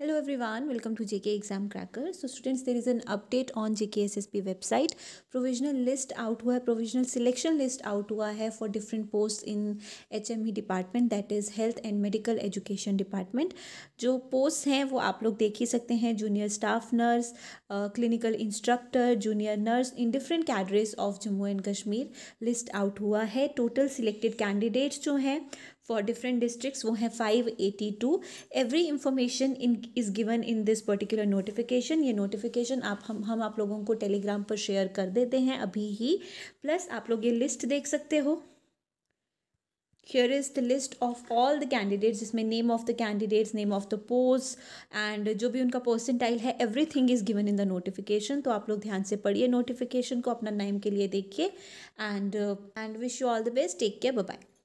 hello everyone welcome to JK exam cracker so students there is an update on JK SSP website provisional list out हुआ है provisional selection list out हुआ है for different post in HME department that is health and medical education department जो post हैं वो आप लोग देख ही सकते हैं junior staff nurse clinical instructor junior nurse in different cadres of Jammu and Kashmir list out हुआ है टोटल सिलेक्टेड कैंडिडेट्स जो हैं फॉर डिफरेंट डिस्ट्रिक्ट वो हैं five eighty two every information in is given in this particular notification ये notification आप हम हम आप लोगों को टेलीग्राम पर शेयर कर देते हैं अभी ही प्लस आप लोग ये लिस्ट देख सकते हो here is the list of all the candidates जिसमें name of the candidates name of the post and जो भी उनका पोस्टेंटाइल है everything is given in the notification तो आप लोग ध्यान से पढ़िए नोटिफिकेशन को अपना नाइम के लिए देखिए and and wish you all the best take care bye